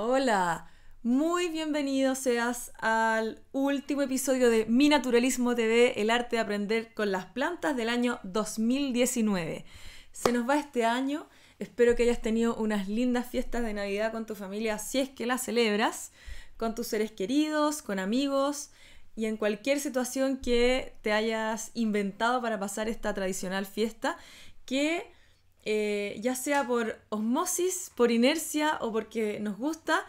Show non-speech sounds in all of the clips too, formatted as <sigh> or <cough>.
Hola, muy bienvenido seas al último episodio de Mi Naturalismo TV, el arte de aprender con las plantas del año 2019. Se nos va este año, espero que hayas tenido unas lindas fiestas de Navidad con tu familia, si es que las celebras, con tus seres queridos, con amigos y en cualquier situación que te hayas inventado para pasar esta tradicional fiesta que eh, ya sea por osmosis, por inercia o porque nos gusta,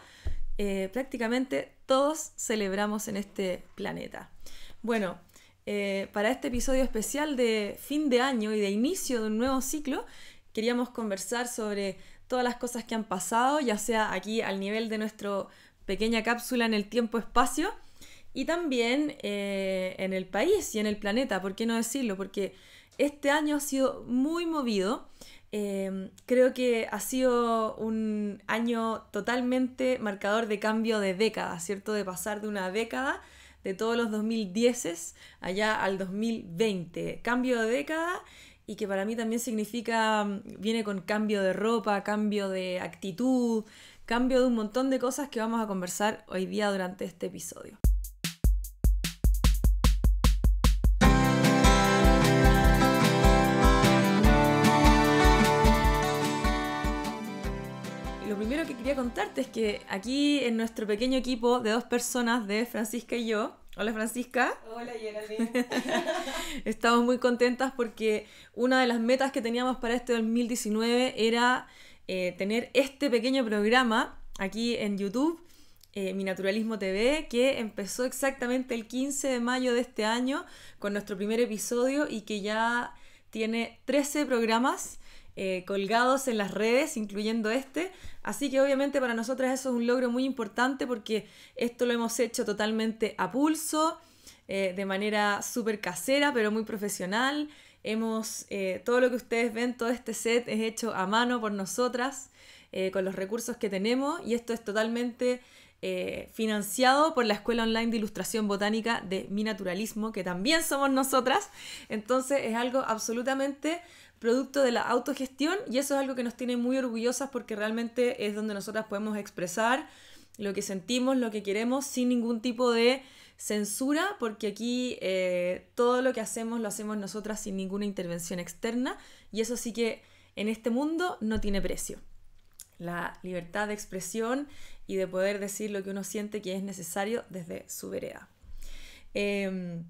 eh, prácticamente todos celebramos en este planeta. Bueno, eh, para este episodio especial de fin de año y de inicio de un nuevo ciclo, queríamos conversar sobre todas las cosas que han pasado, ya sea aquí al nivel de nuestra pequeña cápsula en el tiempo-espacio y también en el país y en el planeta, ¿por qué no decirlo? Porque este año ha sido muy movido, Em, creo que ha sido un año totalmente marcador de cambio de década, ¿cierto? De pasar de una década de todos los 2010 allá al 2020. Cambio de década y que para mí también significa, mm, viene con cambio de ropa, cambio de actitud, cambio de un montón de cosas que vamos a conversar hoy día durante este episodio. quería contarte es que aquí en nuestro pequeño equipo de dos personas, de Francisca y yo, Hola Francisca. Hola Geraldine. <laughs> Estamos muy contentas porque una de las metas que teníamos para este 2019 era eh, tener este pequeño programa aquí en YouTube, eh, Mi Naturalismo TV, que empezó exactamente el 15 de mayo de este año con nuestro primer episodio y que ya tiene 13 programas eh, colgados en las redes, incluyendo este. Así que obviamente para nosotras eso es un logro muy importante porque esto lo hemos hecho totalmente a pulso, eh, de manera súper casera, pero muy profesional. Hemos, eh, todo lo que ustedes ven, todo este set es hecho a mano por nosotras, con los recursos que tenemos y esto es totalmente financiado por la Escuela Online de Ilustración Botánica de Mi Naturalismo, que también somos nosotras. Entonces es algo absolutamente producto de la autogestión y eso es algo que nos tiene muy orgullosas porque realmente es donde nosotras podemos expresar lo que sentimos, lo que queremos sin ningún tipo de censura porque aquí eh, todo lo que hacemos lo hacemos nosotras sin ninguna intervención externa y eso sí que en este mundo no tiene precio. La libertad de expresión y de poder decir lo que uno siente que es necesario desde su vereda. Em,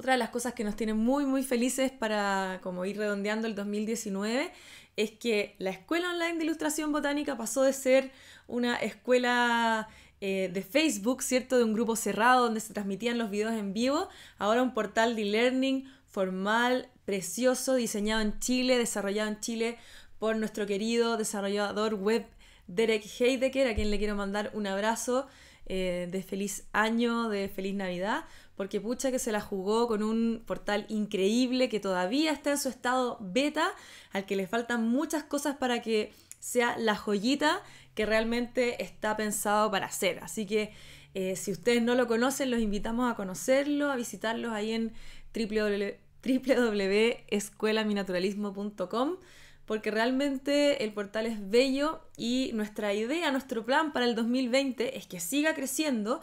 otra de las cosas que nos tiene muy, muy felices para como ir redondeando el 2019 es que la Escuela Online de Ilustración Botánica pasó de ser una escuela eh, de Facebook, ¿cierto? De un grupo cerrado donde se transmitían los videos en vivo, ahora un portal de learning formal, precioso, diseñado en Chile, desarrollado en Chile por nuestro querido desarrollador web Derek Heidecker, a quien le quiero mandar un abrazo eh, de feliz año, de feliz Navidad, porque pucha que se la jugó con un portal increíble que todavía está en su estado beta, al que le faltan muchas cosas para que sea la joyita que realmente está pensado para ser. Así que eh, si ustedes no lo conocen, los invitamos a conocerlo, a visitarlos ahí en www.escuelaminaturalismo.com e porque realmente el portal es bello y nuestra idea, nuestro plan para el 2020 es que siga creciendo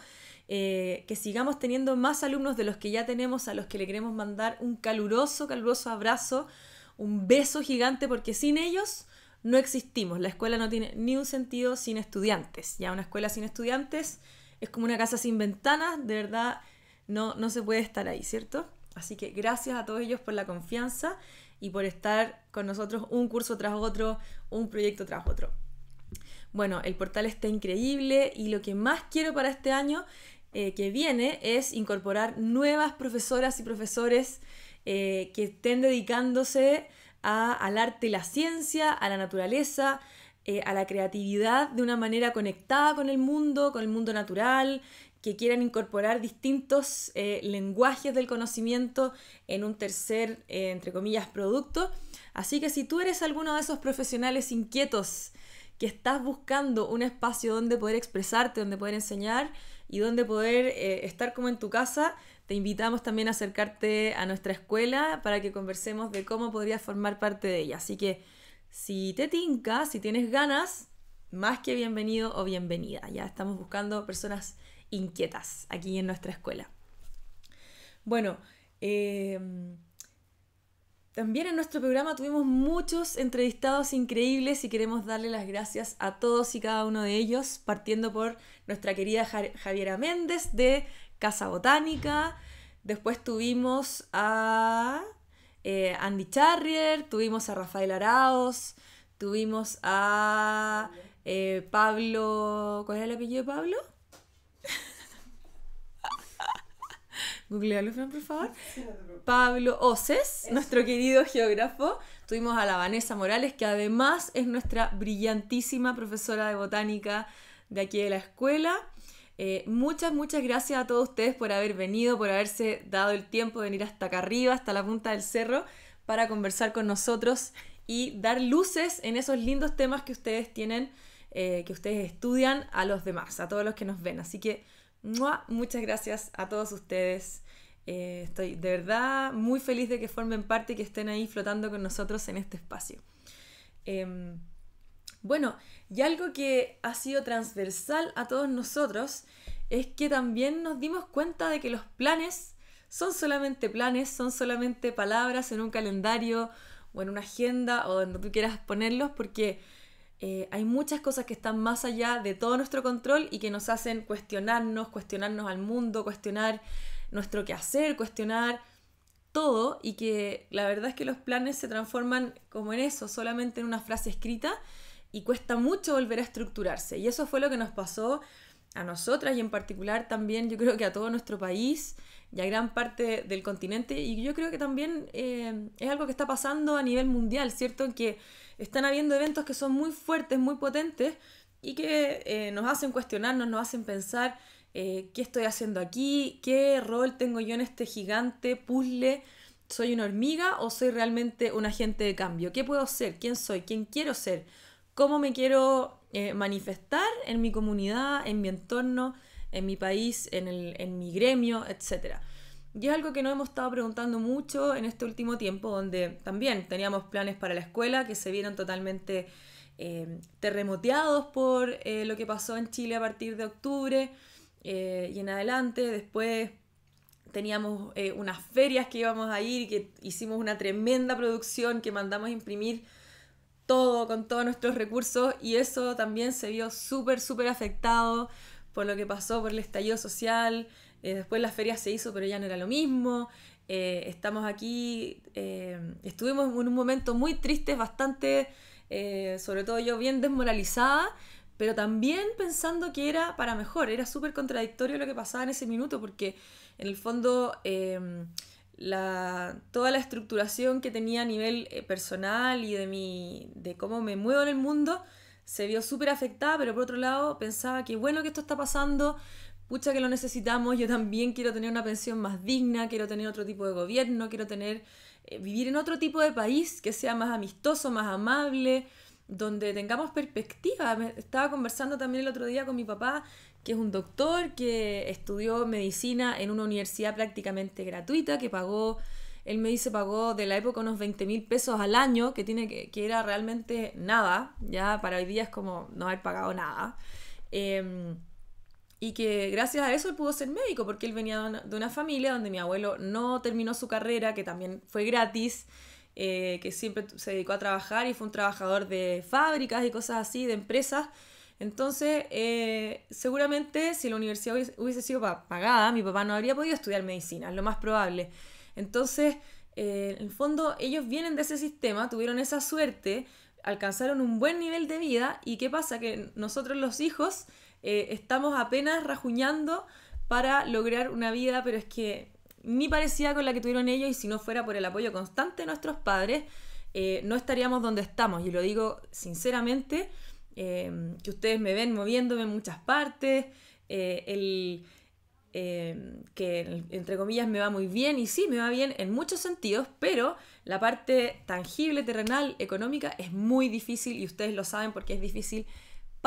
eh, que sigamos teniendo más alumnos de los que ya tenemos, a los que le queremos mandar un caluroso, caluroso abrazo, un beso gigante, porque sin ellos no existimos. La escuela no tiene ni un sentido sin estudiantes. Ya una escuela sin estudiantes es como una casa sin ventanas, de verdad no, no se puede estar ahí, ¿cierto? Así que gracias a todos ellos por la confianza y por estar con nosotros un curso tras otro, un proyecto tras otro. Bueno, el portal está increíble y lo que más quiero para este año eh, que viene es incorporar nuevas profesoras y profesores eh, que estén dedicándose al arte y la ciencia, a la naturaleza, eh, a la creatividad de una manera conectada con el mundo, con el mundo natural, que quieran incorporar distintos lenguajes del conocimiento en un tercer, entre comillas, producto. Así que si tú eres alguno de esos profesionales inquietos que estás buscando un espacio donde poder expresarte, donde poder enseñar, y donde poder eh, estar como en tu casa. Te invitamos también a acercarte a nuestra escuela para que conversemos de cómo podrías formar parte de ella. Así que si te tinca, si tienes ganas, más que bienvenido o bienvenida. Ya estamos buscando personas inquietas aquí en nuestra escuela. Bueno, eh, también en nuestro programa tuvimos muchos entrevistados increíbles y queremos darle las gracias a todos y cada uno de ellos, partiendo por nuestra querida Javiera Méndez de Casa Botánica. Después tuvimos a eh, Andy Charrier, tuvimos a Rafael Araos, tuvimos a eh, Pablo. ¿Cuál era el apellido de Pablo? googlealo, Fran, por favor. Pablo Oces, nuestro querido geógrafo. Tuvimos a la Vanessa Morales, que además es nuestra brillantísima profesora de botánica de aquí de la escuela. Eh, muchas, muchas gracias a todos ustedes por haber venido, por haberse dado el tiempo de venir hasta acá arriba, hasta la punta del cerro, para conversar con nosotros y dar luces en esos lindos temas que ustedes tienen, eh, que ustedes estudian a los demás, a todos los que nos ven. Así que Muchas gracias a todos ustedes. Eh, estoy de verdad muy feliz de que formen parte y que estén ahí flotando con nosotros en este espacio. Em, bueno, y algo que ha sido transversal a todos nosotros es que también nos dimos cuenta de que los planes son solamente planes, son solamente palabras en un calendario o en una agenda o donde tú quieras ponerlos, porque eh, hay muchas cosas que están más allá de todo nuestro control y que nos hacen cuestionarnos, cuestionarnos al mundo, cuestionar nuestro quehacer, cuestionar todo y que la verdad es que los planes se transforman como en eso, solamente en una frase escrita y cuesta mucho volver a estructurarse. Y eso fue lo que nos pasó a nosotras y en particular también yo creo que a todo nuestro país y a gran parte del continente y yo creo que también eh, es algo que está pasando a nivel mundial, ¿cierto? que están habiendo eventos que son muy fuertes, muy potentes y que eh, nos hacen cuestionarnos, nos hacen pensar eh, qué estoy haciendo aquí, qué rol tengo yo en este gigante puzzle, soy una hormiga o soy realmente un agente de cambio, qué puedo ser, quién soy, quién quiero ser, cómo me quiero eh, manifestar en mi comunidad, en mi entorno, en mi país, en, el, en mi gremio, etcétera. Y es algo que no hemos estado preguntando mucho en este último tiempo, donde también teníamos planes para la escuela que se vieron totalmente eh, terremoteados por eh, lo que pasó en Chile a partir de octubre eh, y en adelante. Después teníamos unas ferias que íbamos a ir, que hicimos una tremenda producción que mandamos a imprimir todo con todos nuestros recursos y eso también se vio súper, súper afectado por lo que pasó por el estallido social. Eh, después la feria se hizo, pero ya no era lo mismo. Eh, estamos aquí, eh, estuvimos en un momento muy triste, bastante, sobre todo yo, bien desmoralizada, pero también pensando que era para mejor. Era súper contradictorio lo que pasaba en ese minuto, porque en el fondo em, toda la estructuración que tenía a nivel personal y de, mi, de cómo me muevo en el mundo se vio súper afectada, pero por otro lado pensaba que bueno que esto está pasando, pucha que lo necesitamos, yo también quiero tener una pensión más digna, quiero tener otro tipo de gobierno, quiero tener eh, vivir en otro tipo de país que sea más amistoso, más amable, donde tengamos perspectiva. estaba conversando también el otro día con mi papá, que es un doctor que estudió medicina en una universidad prácticamente gratuita, que pagó, él me dice, pagó de la época unos 20 mil pesos al año, que, tiene que, que, era realmente nada, ya para hoy día es como no haber pagado nada. Em, y que gracias a eso él pudo ser médico, porque él venía de una, familia donde mi abuelo no terminó su carrera, que también fue gratis, eh, que siempre se dedicó a trabajar y fue un trabajador de fábricas y cosas así, de empresas. Entonces, eh, seguramente si la universidad hubiese sido pagada, mi papá no habría podido estudiar medicina, es lo más probable. Entonces, eh, en el fondo, ellos vienen de ese sistema, tuvieron esa suerte, alcanzaron un buen nivel de vida y ¿qué pasa? Que nosotros los hijos eh, estamos apenas rajuñando para lograr una vida, pero es que ni parecida con la que tuvieron ellos y si no fuera por el apoyo constante de nuestros padres, eh, no estaríamos donde estamos. Y lo digo sinceramente, eh, que ustedes me ven moviéndome en muchas partes, el, que entre comillas me va muy bien y sí, me va bien en muchos sentidos, pero la parte tangible, terrenal, económica es muy difícil y ustedes lo saben porque es difícil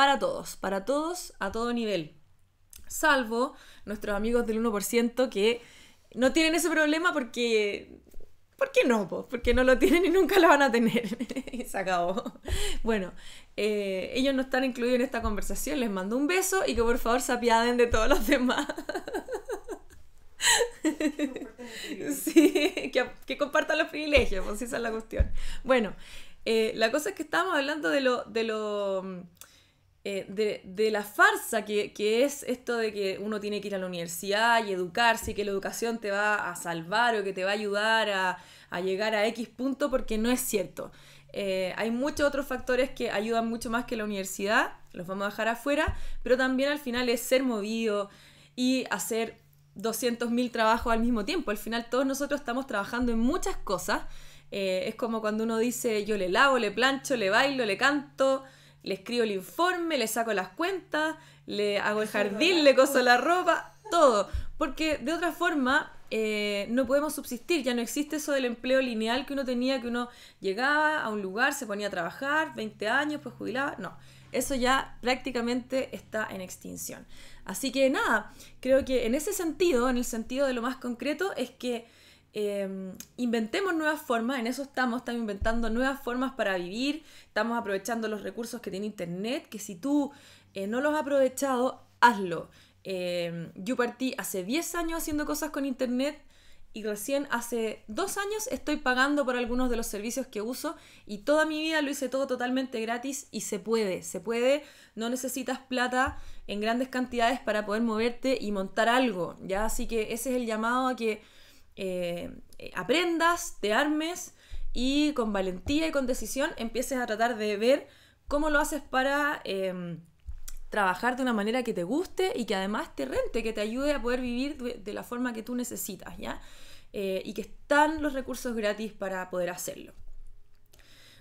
para todos, para todos a todo nivel. Salvo nuestros amigos del 1% que no tienen ese problema porque... ¿Por qué no? Porque no lo tienen y nunca lo van a tener. <laughs> y se acabó. Bueno, eh, ellos no están incluidos en esta conversación. Les mando un beso y que por favor se apiaden de todos los demás. sí, que, compartan los privilegios, pues esa es la cuestión. Bueno, eh, la cosa es que estábamos hablando de de lo eh, de, la farsa que, es esto de que uno tiene que ir a la universidad y educarse y que la educación te va a salvar o que te va a ayudar a, llegar a X punto porque no es cierto. Eh, hay muchos otros factores que ayudan mucho más que la universidad, los vamos a dejar afuera, pero también al final es ser movido y hacer 200.000 trabajos al mismo tiempo. Al final todos nosotros estamos trabajando en muchas cosas. Eh, es como cuando uno dice yo le lavo, le plancho, le bailo, le canto, le escribo el informe, le saco las cuentas, le hago el jardín, le coso la ropa, todo. Porque de otra forma eh, no podemos subsistir, ya no existe eso del empleo lineal que uno tenía, que uno llegaba a un lugar, se ponía a trabajar, 20 años, pues jubilaba, no. Eso ya prácticamente está en extinción. Así que nada, creo que en ese sentido, en el sentido de lo más concreto, es que Em, inventemos nuevas formas, en eso estamos, estamos inventando nuevas formas para vivir, estamos aprovechando los recursos que tiene Internet, que si tú eh, no los has aprovechado, hazlo. Em, yo partí hace 10 años haciendo cosas con Internet y recién hace 2 años estoy pagando por algunos de los servicios que uso y toda mi vida lo hice todo totalmente gratis y se puede, se puede, no necesitas plata en grandes cantidades para poder moverte y montar algo, ¿ya? Así que ese es el llamado a que eh, aprendas, te armes y con valentía y con decisión empieces a tratar de ver cómo lo haces para em, trabajar de una manera que te guste y que además te rente, que te ayude a poder vivir de, la forma que tú necesitas, ¿ya? Eh, y que están los recursos gratis para poder hacerlo.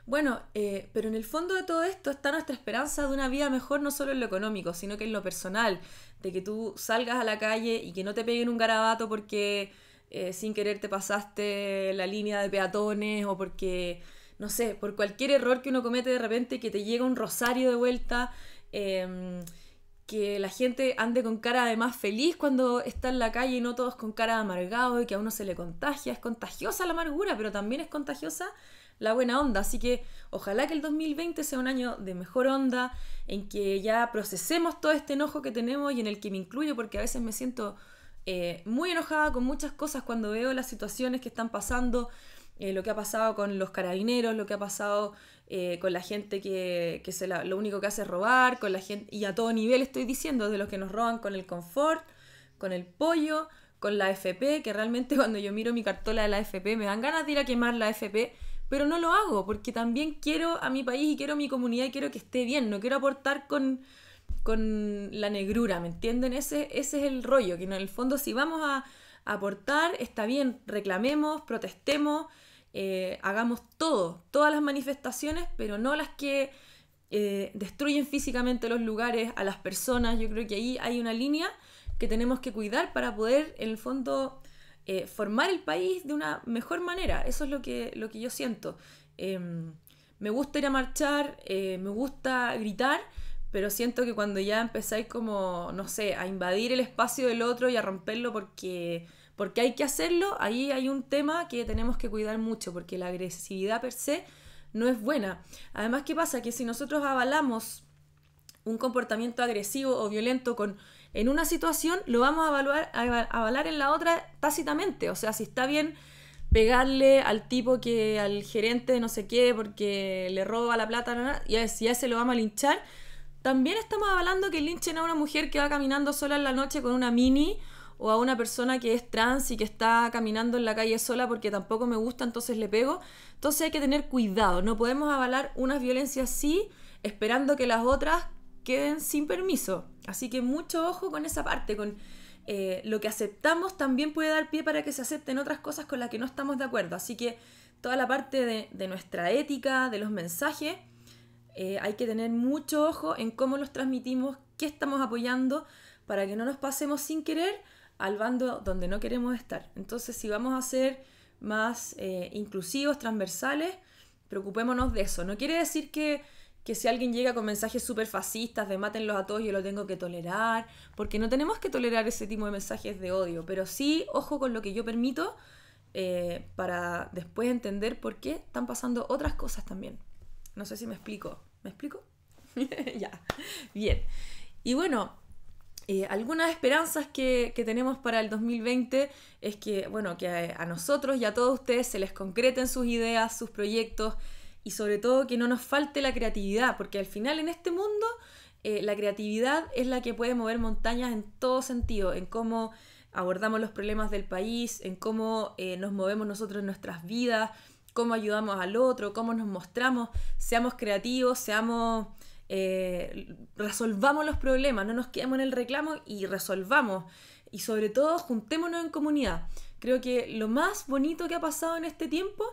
Bueno, eh, pero en el fondo de todo esto está nuestra esperanza de una vida mejor no solo en lo económico, sino que en lo personal, de que tú salgas a la calle y que no te peguen un garabato porque eh, sin querer te pasaste la línea de peatones o porque, no sé, por cualquier error que uno comete de repente, que te llega un rosario de vuelta, em, que la gente ande con cara además feliz cuando está en la calle y no todos con cara de amargado y que a uno se le contagia. Es contagiosa la amargura, pero también es contagiosa la buena onda. Así que ojalá que el 2020 sea un año de mejor onda, en que ya procesemos todo este enojo que tenemos y en el que me incluyo porque a veces me siento eh, muy enojada con muchas cosas cuando veo las situaciones que están pasando, eh, lo que ha pasado con los carabineros, lo que ha pasado eh, con la gente que, que se lo único que hace es robar, con la gente, y a todo nivel estoy diciendo, de los que nos roban con el confort, con el pollo, con la FP, que realmente <laughs> cuando yo miro mi cartola de la FP me dan ganas de ir a quemar la FP, pero no lo hago porque también quiero a mi país y quiero mi comunidad y quiero que esté bien, no quiero aportar con con la negrura, ¿me entienden? Ese, es el rollo, que en el fondo si vamos a aportar, está bien, reclamemos, protestemos, eh, hagamos todo, todas las manifestaciones, pero no las que eh, destruyen físicamente los lugares, a las personas. Yo creo que ahí hay una línea que tenemos que cuidar para poder, en el fondo, eh, formar el país de una mejor manera. Eso es lo que, lo que yo siento. Em, me gusta ir a marchar, me gusta gritar, pero siento que cuando ya empezáis como, no sé, a invadir el espacio del otro y a romperlo porque, porque hay que hacerlo, ahí hay un tema que tenemos que cuidar mucho, porque la agresividad per se no es buena. Además, ¿qué pasa? Que si nosotros avalamos un comportamiento agresivo o violento con, en una situación, lo vamos a, evaluar, avalar en la otra tácitamente. O sea, si está bien pegarle al tipo que al gerente no sé qué porque le roba la plata, y se si lo vamos a linchar, también estamos avalando que linchen a una mujer que va caminando sola en la noche con una mini o a una persona que es trans y que está caminando en la calle sola porque tampoco me gusta, entonces le pego. Entonces hay que tener cuidado, no podemos avalar unas violencias así esperando que las otras queden sin permiso. Así que mucho ojo con esa parte, con eh, lo que aceptamos también puede dar pie para que se acepten otras cosas con las que no estamos de acuerdo. Así que toda la parte de, de nuestra ética, de los mensajes, eh, hay que tener mucho ojo en cómo los transmitimos, qué estamos apoyando, para que no nos pasemos sin querer al bando donde no queremos estar. Entonces, si vamos a ser más eh, inclusivos, transversales, preocupémonos de eso. No quiere decir que, si alguien llega con mensajes súper fascistas de matenlos a todos, yo lo tengo que tolerar, porque no tenemos que tolerar ese tipo de mensajes de odio, pero sí, ojo con lo que yo permito eh, para después entender por qué están pasando otras cosas también. No sé si me explico. ¿Me explico? <laughs> ya, bien. Y bueno, eh, algunas esperanzas que, tenemos para el 2020 es que, bueno, que a, nosotros y a todos ustedes se les concreten sus ideas, sus proyectos y sobre todo que no nos falte la creatividad, porque al final en este mundo eh, la creatividad es la que puede mover montañas en todo sentido, en cómo abordamos los problemas del país, en cómo eh, nos movemos nosotros en nuestras vidas, cómo ayudamos al otro, cómo nos mostramos, seamos creativos, seamos... Eh, resolvamos los problemas, no nos quedemos en el reclamo y resolvamos. Y sobre todo, juntémonos en comunidad. Creo que lo más bonito que ha pasado en este tiempo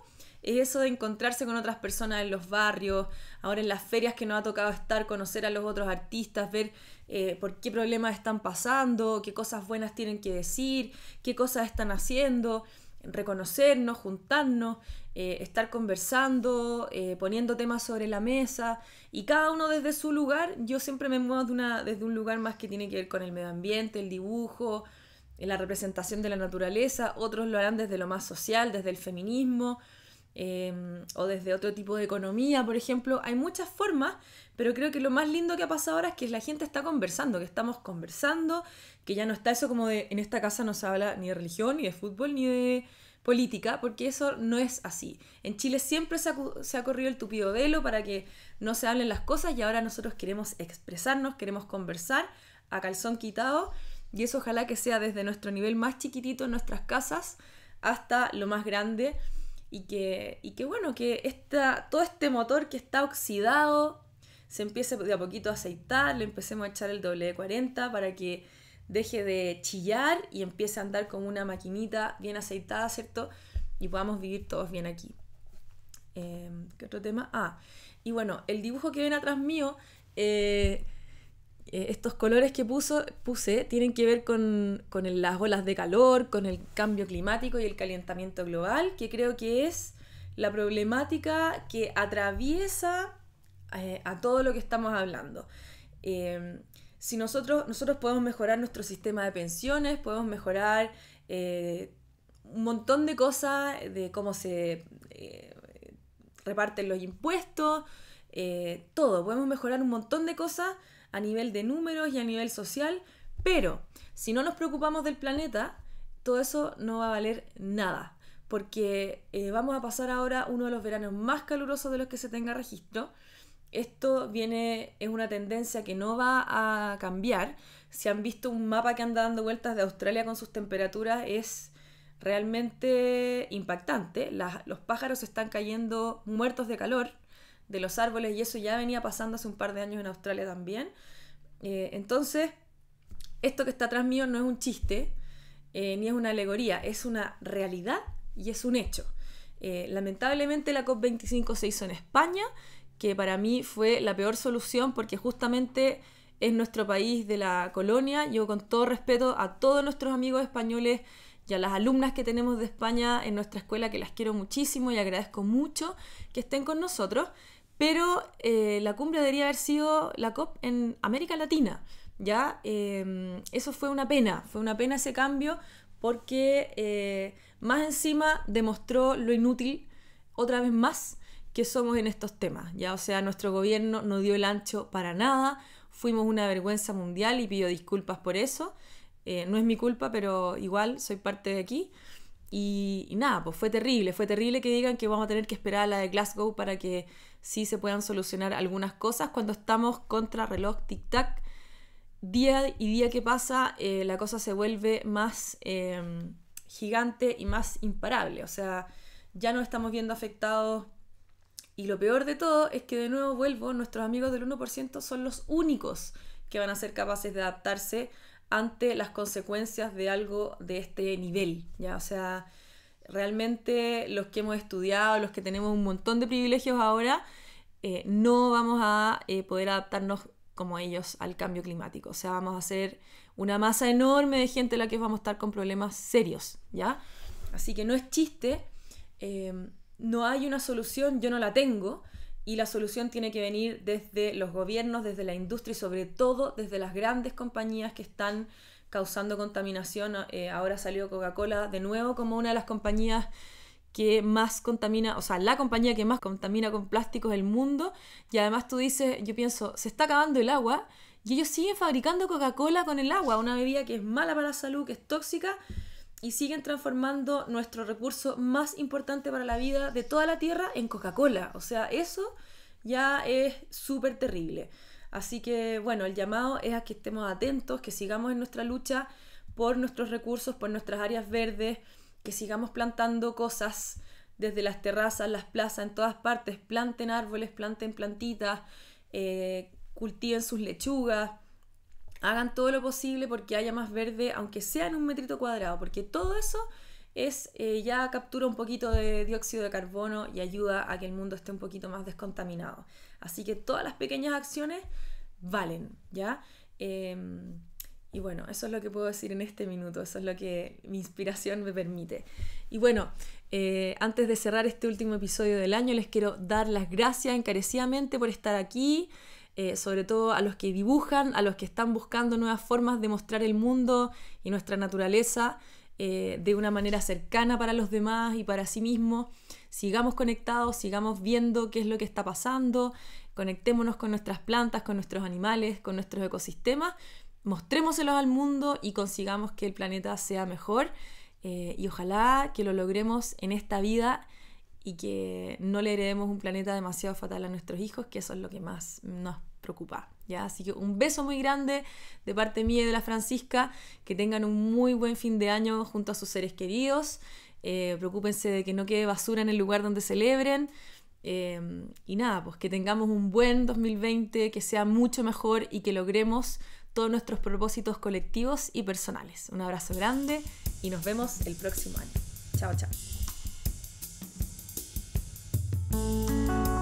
es eso de encontrarse con otras personas en los barrios, ahora en las ferias que nos ha tocado estar, conocer a los otros artistas, ver eh, por qué problemas están pasando, qué cosas buenas tienen que decir, qué cosas están haciendo, reconocernos, juntarnos. Eh, estar conversando, eh, poniendo temas sobre la mesa y cada uno desde su lugar. Yo siempre me muevo una, desde un lugar más que tiene que ver con el medio ambiente, el dibujo, eh, la representación de la naturaleza, otros lo harán desde lo más social, desde el feminismo. Em, o desde otro tipo de economía, por ejemplo. Hay muchas formas, pero creo que lo más lindo que ha pasado ahora es que la gente está conversando, que estamos conversando, que ya no está eso como de en esta casa no se habla ni de religión, ni de fútbol, ni de política, porque eso no es así. En Chile siempre se ha, corrido el tupido velo para que no se hablen las cosas y ahora nosotros queremos expresarnos, queremos conversar a calzón quitado y eso ojalá que sea desde nuestro nivel más chiquitito en nuestras casas hasta lo más grande y que, bueno, que esta, todo este motor que está oxidado se empiece de a poquito a aceitar, le empecemos a echar el doble de 40 para que deje de chillar y empiece a andar con una maquinita bien aceitada, ¿cierto? Y podamos vivir todos bien aquí. Em, ¿Qué otro tema? Ah, y bueno, el dibujo que ven atrás mío, eh, eh, estos colores que puso, puse tienen que ver con, las olas de calor, con el cambio climático y el calentamiento global, que creo que es la problemática que atraviesa eh, a todo lo que estamos hablando. Eh, si nosotros, nosotros podemos mejorar nuestro sistema de pensiones, podemos mejorar eh, un montón de cosas, de cómo se eh, reparten los impuestos, eh, todo, podemos mejorar un montón de cosas a nivel de números y a nivel social, pero si no nos preocupamos del planeta, todo eso no va a valer nada, porque vamos a pasar ahora uno de los veranos más calurosos de los que se tenga registro esto viene, es una tendencia que no va a cambiar. Si han visto un mapa que anda dando vueltas de Australia con sus temperaturas, es realmente impactante. los pájaros están cayendo muertos de calor de los árboles y eso ya venía pasando hace un par de años en Australia también. Eh, entonces, esto que está atrás mío no es un chiste, eh, ni es una alegoría, es una realidad y es un hecho. Eh, lamentablemente la COP25 se hizo en España que para mí fue la peor solución porque justamente es nuestro país de la colonia. Yo con todo respeto a todos nuestros amigos españoles y a las alumnas que tenemos de España en nuestra escuela, que las quiero muchísimo y agradezco mucho que estén con nosotros, pero eh, la cumbre debería haber sido la COP en América Latina. ¿ya? Em, eso fue una pena, fue una pena ese cambio porque eh, más encima demostró lo inútil otra vez más que somos en estos temas. Ya, o sea, nuestro gobierno no dio el ancho para nada, fuimos una vergüenza mundial y pido disculpas por eso. Eh, no es mi culpa, pero igual soy parte de aquí. Y, nada, pues fue terrible, fue terrible que digan que vamos a tener que esperar a la de Glasgow para que sí se puedan solucionar algunas cosas cuando estamos contra reloj tic-tac. Día y día que pasa, eh, la cosa se vuelve más em, gigante y más imparable. O sea, ya no estamos viendo afectados y lo peor de todo es que de nuevo vuelvo, nuestros amigos del 1% son los únicos que van a ser capaces de adaptarse ante las consecuencias de algo de este nivel, ¿ya? O sea, realmente los que hemos estudiado, los que tenemos un montón de privilegios ahora, eh, no vamos a eh, poder adaptarnos como ellos al cambio climático. O sea, vamos a ser una masa enorme de gente la que vamos a estar con problemas serios, ¿ya? Así que no es chiste. Eh, no hay una solución, yo no la tengo, y la solución tiene que venir desde los gobiernos, desde la industria y sobre todo desde las grandes compañías que están causando contaminación. Eh, ahora salió Coca-Cola de nuevo como una de las compañías que más contamina, o sea, la compañía que más contamina con plásticos del mundo. Y además tú dices, yo pienso, se está acabando el agua y ellos siguen fabricando Coca-Cola con el agua, una bebida que es mala para la salud, que es tóxica y siguen transformando nuestro recurso más importante para la vida de toda la Tierra en Coca-Cola. O sea, eso ya es súper terrible. Así que bueno, el llamado es a que estemos atentos, que sigamos en nuestra lucha por nuestros recursos, por nuestras áreas verdes, que sigamos plantando cosas desde las terrazas, las plazas, en todas partes. Planten árboles, planten plantitas, eh, cultiven sus lechugas hagan todo lo posible porque haya más verde, aunque sea en un metrito cuadrado, porque todo eso es eh, ya captura un poquito de dióxido de carbono y ayuda a que el mundo esté un poquito más descontaminado. Así que todas las pequeñas acciones valen, ¿ya? Em, y bueno, eso es lo que puedo decir en este minuto, eso es lo que mi inspiración me permite. Y bueno, eh, antes de cerrar este último episodio del año, les quiero dar las gracias encarecidamente por estar aquí. Eh, sobre todo a los que dibujan, a los que están buscando nuevas formas de mostrar el mundo y nuestra naturaleza eh, de una manera cercana para los demás y para sí mismos. Sigamos conectados, sigamos viendo qué es lo que está pasando, conectémonos con nuestras plantas, con nuestros animales, con nuestros ecosistemas, mostrémoselos al mundo y consigamos que el planeta sea mejor. Eh, y ojalá que lo logremos en esta vida y que no le heredemos un planeta demasiado fatal a nuestros hijos, que eso es lo que más nos preocupa. ¿ya? Así que un beso muy grande de parte mía y de la Francisca. Que tengan un muy buen fin de año junto a sus seres queridos. Eh, preocúpense de que no quede basura en el lugar donde celebren. Eh, y nada, pues que tengamos un buen 2020, que sea mucho mejor y que logremos todos nuestros propósitos colectivos y personales. Un abrazo grande y nos vemos el próximo año. Chao, chao.